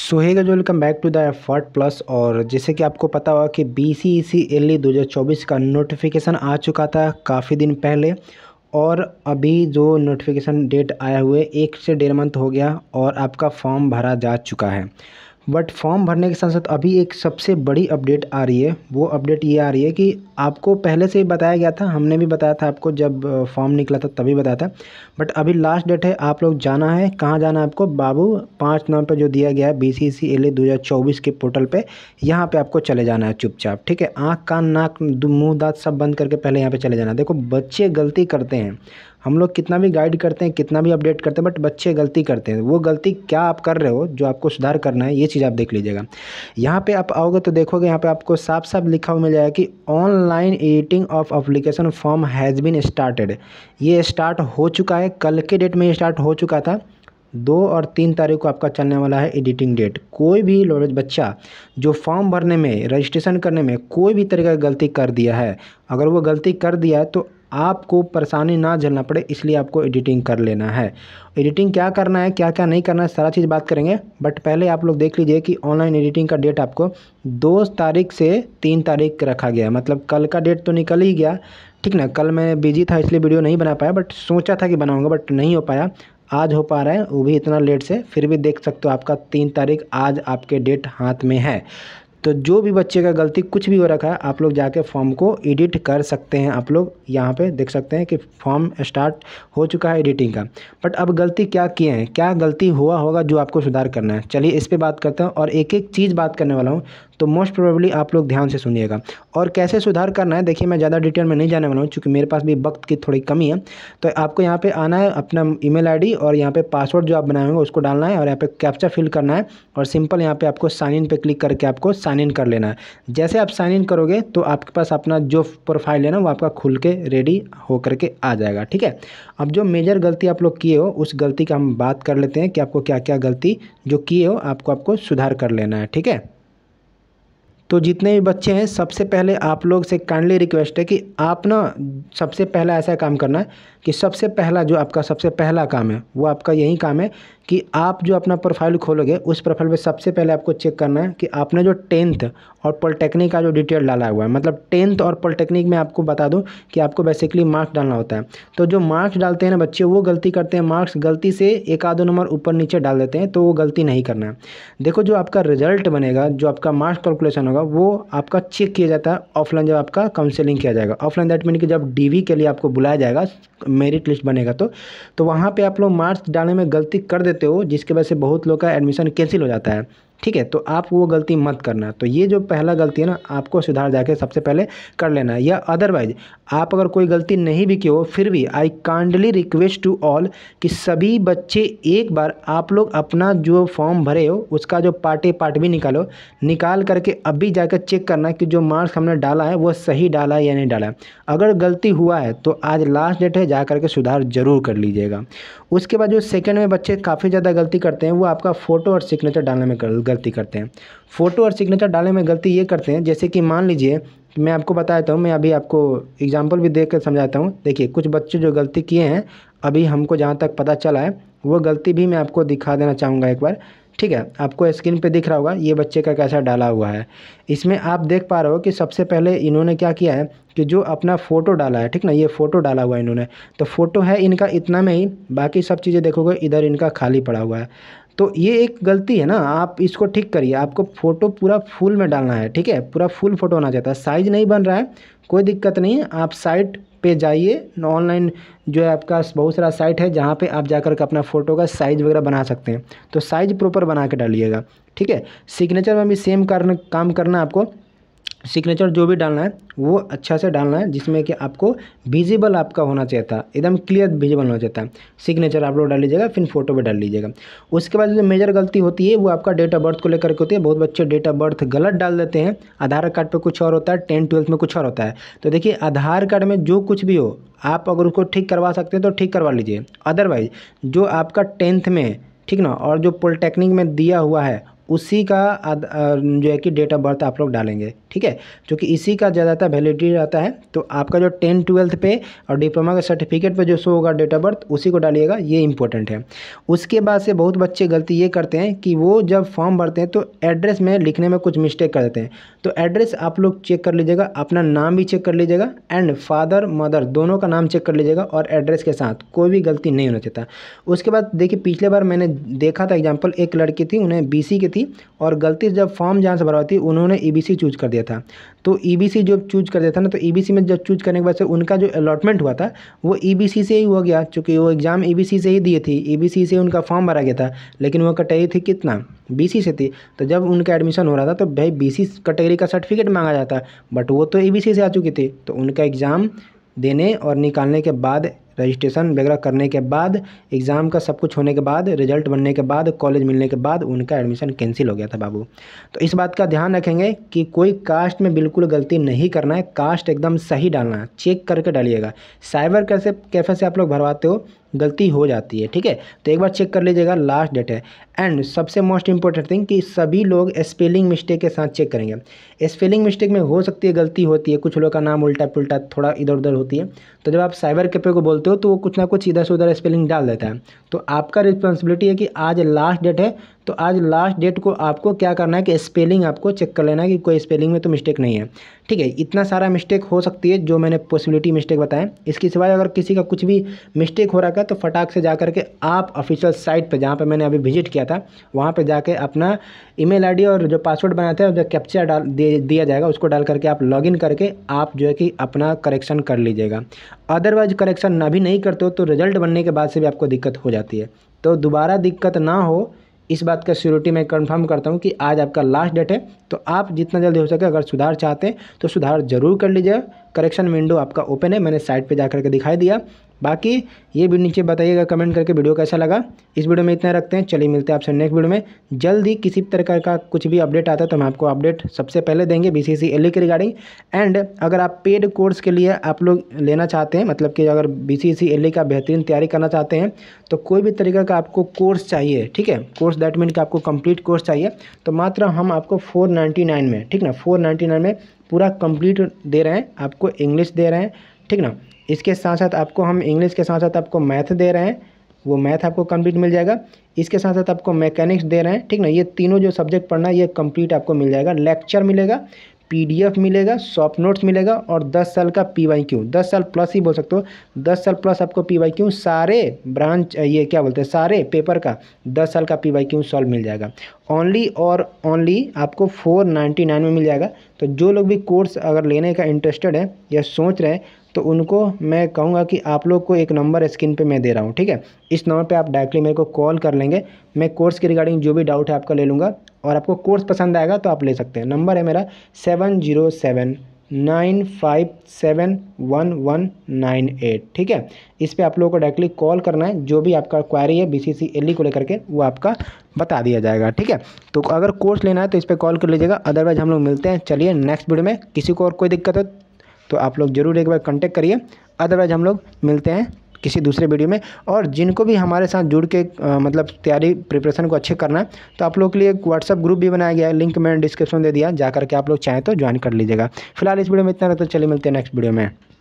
so hi guys welcome back to the Effort Plus और जैसे कि आपको पता होगा कि बी सी ई सी एल ई दो हज़ार चौबीस का नोटिफिकेशन आ चुका था काफ़ी दिन पहले और अभी जो नोटिफिकेशन डेट आया हुए एक से डेढ़ मंथ हो गया और आपका फॉर्म भरा जा चुका है बट फॉर्म भरने के साथ साथ अभी एक सबसे बड़ी अपडेट आ रही है वो अपडेट ये आ रही है कि आपको पहले से ही बताया गया था हमने भी बताया था आपको जब फॉर्म निकला था तभी बताया था बट अभी लास्ट डेट है आप लोग जाना है कहाँ जाना है आपको बाबू पाँच नाम पर जो दिया गया है B C C L A दो हज़ार चौबीस के पोर्टल पर यहाँ पर आपको चले जाना है चुपचाप ठीक है आँख कान नाक मुँह दाँत सब बंद करके पहले यहाँ पर चले जाना है देखो बच्चे गलती करते हैं हम लोग कितना भी गाइड करते हैं कितना भी अपडेट करते हैं बट बच्चे गलती करते हैं वो गलती क्या आप कर रहे हो जो आपको सुधार करना है ये चीज़ आप देख लीजिएगा यहाँ पे आप आओगे तो देखोगे यहाँ पे आपको साफ साफ लिखा हुआ मिल जाएगा कि online editing of application form has been started ये स्टार्ट हो चुका है कल के डेट में स्टार्ट हो चुका था दो और तीन तारीख को आपका चलने वाला है एडिटिंग डेट कोई भी बच्चा जो फॉर्म भरने में रजिस्ट्रेशन करने में कोई भी तरीके की गलती कर दिया है अगर वो गलती कर दिया है तो आपको परेशानी ना झेलना पड़े इसलिए आपको एडिटिंग कर लेना है एडिटिंग क्या करना है क्या क्या नहीं करना है सारा चीज़ बात करेंगे बट पहले आप लोग देख लीजिए कि ऑनलाइन एडिटिंग का डेट आपको दो तारीख से तीन तारीख रखा गया है मतलब कल का डेट तो निकल ही गया ठीक ना कल मैं बिजी था इसलिए वीडियो नहीं बना पाया बट सोचा था कि बनाऊँगा बट नहीं हो पाया आज हो पा रहा है वो भी इतना लेट से फिर भी देख सकते हो आपका तीन तारीख आज आपके डेट हाथ में है तो जो भी बच्चे का गलती कुछ भी हो रखा है आप लोग जाके फॉर्म को एडिट कर सकते हैं आप लोग यहाँ पे देख सकते हैं कि फॉर्म स्टार्ट हो चुका है एडिटिंग का बट अब गलती क्या किए हैं क्या गलती हुआ होगा जो आपको सुधार करना है चलिए इस पर बात करते हैं और एक एक चीज़ बात करने वाला हूँ तो मोस्ट प्रोबेबली आप लोग ध्यान से सुनिएगा और कैसे सुधार करना है देखिए मैं ज़्यादा डिटेल में नहीं जाने वाला हूँ चूँकि मेरे पास भी वक्त की थोड़ी कमी है तो आपको यहाँ पर आना है अपना ई मेल और यहाँ पर पासवर्ड जो आप बनाए होंगे उसको डालना है और यहाँ पर कैप्चा फिल करना है और सिंपल यहाँ पर आपको साइन इन पर क्लिक करके आपको साइन इन कर लेना है जैसे आप साइन इन करोगे तो आपके पास अपना जो प्रोफाइल है ना वो आपका खुल के रेडी हो करके आ जाएगा ठीक है अब जो मेजर गलती आप लोग किए हो उस गलती का हम बात कर लेते हैं कि आपको क्या क्या गलती जो किए हो आपको आपको सुधार कर लेना है ठीक है तो जितने भी बच्चे हैं सबसे पहले आप लोग से काइंडली रिक्वेस्ट है कि आप ना सबसे पहला ऐसा काम करना है कि सबसे पहला जो आपका सबसे पहला काम है वो आपका यही काम है कि आप जो अपना प्रोफाइल खोलोगे उस प्रोफाइल में सबसे पहले आपको चेक करना है कि आपने जो टेंथ और पॉलिटेक्निक का जो डिटेल डाला हुआ है मतलब टेंथ और पॉलिटेक्निक में आपको बता दूं कि आपको बेसिकली मार्क्स डालना होता है तो जो मार्क्स डालते हैं ना बच्चे वो गलती करते हैं मार्क्स गलती से एक आधो नंबर ऊपर नीचे डाल देते हैं तो वो गलती नहीं करना है देखो जो आपका रिजल्ट बनेगा जो आपका मार्क्स कैलकुलेशन होगा वो आपका चेक किया जाता है ऑफलाइन जब आपका काउंसिलिंग किया जाएगा ऑफलाइन दैट मीन कि जब डी के लिए आपको बुलाया जाएगा मेरिट लिस्ट बनेगा तो, तो वहाँ पर आप लोग मार्क्स डालने में गलती कर देते देते हो जिसकी वजह से बहुत लोग का एडमिशन कैंसिल हो जाता है ठीक है तो आप वो गलती मत करना तो ये जो पहला गलती है ना आपको सुधार जाके सबसे पहले कर लेना है या अदरवाइज आप अगर कोई गलती नहीं भी की हो फिर भी I kindly request to all कि सभी बच्चे एक बार आप लोग अपना जो फॉर्म भरे हो उसका जो पार्टे पार्ट भी निकालो निकाल करके अभी जाकर चेक करना कि जो मार्क्स हमने डाला है वो सही डाला है या नहीं डाला है अगर गलती हुआ है तो आज लास्ट डेट है जा करके सुधार जरूर कर लीजिएगा उसके बाद जो सेकेंड में बच्चे काफ़ी ज़्यादा गलती करते हैं वो आपका फ़ोटो और सिग्नेचर डालने में कर गलती करते हैं फ़ोटो और सिग्नेचर डालने में गलती ये करते हैं जैसे कि मान लीजिए मैं आपको बताया था हूँ मैं अभी आपको एग्जाम्पल भी देकर समझाता हूँ देखिए कुछ बच्चे जो गलती किए हैं अभी हमको जहाँ तक पता चला है वो गलती भी मैं आपको दिखा देना चाहूँगा एक बार ठीक है आपको स्क्रीन पे दिख रहा होगा ये बच्चे का कैसा डाला हुआ है इसमें आप देख पा रहे हो कि सबसे पहले इन्होंने क्या किया है कि जो अपना फ़ोटो डाला है ठीक ना ये फ़ोटो डाला हुआ है इन्होंने तो फ़ोटो है इनका इतना में ही बाकी सब चीज़ें देखोगे इधर इनका खाली पड़ा हुआ है तो ये एक गलती है ना आप इसको ठीक करिए आपको फ़ोटो पूरा फुल में डालना है ठीक है पूरा फुल फ़ोटो होना चाहता है साइज नहीं बन रहा है कोई दिक्कत नहीं है आप साइट पे जाइए ऑनलाइन जो है आपका बहुत सारा साइट है जहाँ पे आप जाकर के अपना फ़ोटो का साइज़ वगैरह बना सकते हैं तो साइज़ प्रॉपर बना के डालिएगा ठीक है सिग्नेचर में भी सेम कारण काम करना आपको सिग्नेचर जो भी डालना है वो अच्छा से डालना है जिसमें कि आपको विजिबल आपका होना चाहिए था एकदम क्लियर विजिबल होना चाहिए था सिग्नेचर आप लोग डाल लीजिएगा फिर फोटो भी डाल लीजिएगा उसके बाद जो मेजर गलती होती है वो आपका डेट ऑफ बर्थ को लेकर के होती है बहुत बच्चे डेट ऑफ बर्थ गलत डाल देते हैं आधार कार्ड पर कुछ और होता है टेंथ ट्वेल्थ में कुछ और होता है तो देखिए आधार कार्ड में जो कुछ भी हो आप अगर उसको ठीक करवा सकते हैं तो ठीक करवा लीजिए अदरवाइज जो आपका टेंथ में ठीक ना और जो पॉलिटेक्निक में दिया हुआ है उसी का जो है कि डेट ऑफ बर्थ आप लोग डालेंगे ठीक है क्योंकि इसी का ज़्यादातर वैलिडिटी रहता है तो आपका जो टेन ट्वेल्थ पे और डिप्लोमा का सर्टिफिकेट पे जो शो होगा डेट ऑफ बर्थ उसी को डालिएगा ये इंपॉर्टेंट है उसके बाद से बहुत बच्चे गलती ये करते हैं कि वो जब फॉर्म भरते हैं तो एड्रेस में लिखने में कुछ मिस्टेक कर देते हैं तो एड्रेस आप लोग चेक कर लीजिएगा अपना नाम भी चेक कर लीजिएगा एंड फादर मदर दोनों का नाम चेक कर लीजिएगा और एड्रेस के साथ कोई भी गलती नहीं होना चाहता उसके बाद देखिए पिछले बार मैंने देखा था एग्जाम्पल एक लड़की थी उन्हें बी की थी थी और गलती जब फॉर्म जहाँ से भरवाई थी उन्होंने ईबीसी e चूज कर दिया था तो ईबीसी e जब चूज कर दिया था ना तो ईबीसी e में जब चूज करने के बाद से उनका जो अलॉटमेंट हुआ था वो ईबीसी से ही हो गया चूँकि वो एग्ज़ाम ईबीसी से ही दिए थी ईबीसी से उनका फॉर्म भरा गया था लेकिन वो कटहरी थी कितना बीसी से थी तो जब उनका एडमिशन हो रहा था तो भाई बी सी कैटेगरी का सर्टिफिकेट मांगा जाता बट वो तो ईबीसी से आ चुकी थी तो उनका एग्ज़ाम देने और निकालने के बाद रजिस्ट्रेशन वगैरह करने के बाद एग्ज़ाम का सब कुछ होने के बाद रिजल्ट बनने के बाद कॉलेज मिलने के बाद उनका एडमिशन कैंसिल हो गया था बाबू तो इस बात का ध्यान रखेंगे कि कोई कास्ट में बिल्कुल गलती नहीं करना है कास्ट एकदम सही डालना है चेक करके डालिएगा साइबर कैसे कैफे से आप लोग भरवाते हो गलती हो जाती है ठीक है तो एक बार चेक कर लीजिएगा लास्ट डेट है एंड सबसे मोस्ट इंपॉर्टेंट थिंग कि सभी लोग स्पेलिंग मिस्टेक के साथ चेक करेंगे स्पेलिंग मिस्टेक में हो सकती है गलती होती है कुछ लोगों का नाम उल्टा पुलटा थोड़ा इधर उधर होती है तो जब आप साइबर कैफे को बोलते हो तो वो कुछ ना कुछ इधर से उधर स्पेलिंग डाल देता है तो आपका रिस्पॉन्सिबिलिटी है कि आज लास्ट डेट है तो आज लास्ट डेट को आपको क्या करना है कि स्पेलिंग आपको चेक कर लेना है कि कोई स्पेलिंग में तो मिस्टेक नहीं है ठीक है इतना सारा मिस्टेक हो सकती है जो मैंने पॉसिबिलिटी मिस्टेक बताएं इसके सिवाय अगर किसी का कुछ भी मिस्टेक हो रहा है तो फटाक से जा करके आप ऑफिशियल साइट पर जहाँ पर मैंने अभी विजिट किया था वहाँ पर जाके अपना ई मेल और जो पासवर्ड बनाया था जो कैप्चर डाल दिया जाएगा उसको डाल करके आप लॉग करके आप जो है कि अपना करेक्शन कर लीजिएगा अदरवाइज करेक्शन अभी नहीं करते हो तो रिजल्ट बनने के बाद से भी आपको दिक्कत हो जाती है तो दोबारा दिक्कत ना हो इस बात का स्योरिटी मैं कंफर्म करता हूँ कि आज आपका लास्ट डेट है तो आप जितना जल्दी हो सके अगर सुधार चाहते हैं तो सुधार जरूर कर लीजिए करेक्शन विंडो आपका ओपन है मैंने साइट पे जा करके दिखाई दिया बाकी ये भी नीचे बताइएगा कमेंट करके वीडियो कैसा लगा इस वीडियो में इतना रखते हैं चलिए मिलते हैं आपसे नेक्स्ट वीडियो में जल्द ही किसी तरह का कुछ भी अपडेट आता है तो हम आपको अपडेट सबसे पहले देंगे बी सी e के रिगार्डिंग एंड अगर आप पेड कोर्स के लिए आप लोग लेना चाहते हैं मतलब कि अगर बी सी e का बेहतरीन तैयारी करना चाहते हैं तो कोई भी तरीका का आपको कोर्स चाहिए ठीक है कोर्स दैट मीन का आपको कम्प्लीट कोर्स चाहिए तो मात्र हम आपको फोर में ठीक ना फोर में पूरा कम्प्लीट दे रहे हैं आपको इंग्लिश दे रहे हैं ठीक ना इसके साथ साथ आपको हम इंग्लिश के साथ साथ आपको मैथ दे रहे हैं वो मैथ आपको कंप्लीट मिल जाएगा इसके साथ साथ आपको मैकेनिक्स दे रहे हैं ठीक ना ये तीनों जो सब्जेक्ट पढ़ना है ये कंप्लीट आपको मिल जाएगा लेक्चर मिलेगा पीडीएफ मिलेगा सॉफ्ट नोट्स मिलेगा और 10 साल का पीवाईक्यू 10 साल प्लस ही बोल सकते हो 10 साल प्लस आपको पीवाईक्यू सारे ब्रांच ये क्या बोलते हैं सारे पेपर का 10 साल का पीवाईक्यू सॉल्व मिल जाएगा ओनली और ओनली आपको 499 में मिल जाएगा तो जो लोग भी कोर्स अगर लेने का इंटरेस्टेड है या सोच रहे हैं तो उनको मैं कहूँगा कि आप लोग को एक नंबर स्क्रीन पे मैं दे रहा हूँ ठीक है इस नंबर पे आप डायरेक्टली मेरे को कॉल कर लेंगे मैं कोर्स के रिगार्डिंग जो भी डाउट है आपका ले लूँगा और आपको कोर्स पसंद आएगा तो आप ले सकते हैं नंबर है मेरा seven zero seven nine five seven one one nine eight ठीक है इस पर आप लोगों को डायरेक्टली कॉल करना है जो भी आपका क्वारी है B C C L E को लेकर के वो आपका बता दिया जाएगा ठीक है तो अगर कोर्स लेना है तो इस पर कॉल कर लीजिएगा अदरवाइज हम लोग मिलते हैं चलिए नेक्स्ट वीडियो में किसी को और कोई दिक्कत हो तो आप लोग जरूर एक बार कॉन्टेक्ट करिए अदरवाइज हम लोग मिलते हैं किसी दूसरे वीडियो में और जिनको भी हमारे साथ जुड़ के आ, मतलब तैयारी प्रिपरेशन को अच्छे करना है तो आप लोग के लिए एक व्हाट्सअप ग्रुप भी बनाया गया है लिंक मैंने डिस्क्रिप्शन दे दिया जा करके आप लोग चाहें तो ज्वाइन कर लीजिएगा फिलहाल इस वीडियो में इतना रहता है चलिए मिलते हैं नेक्स्ट वीडियो में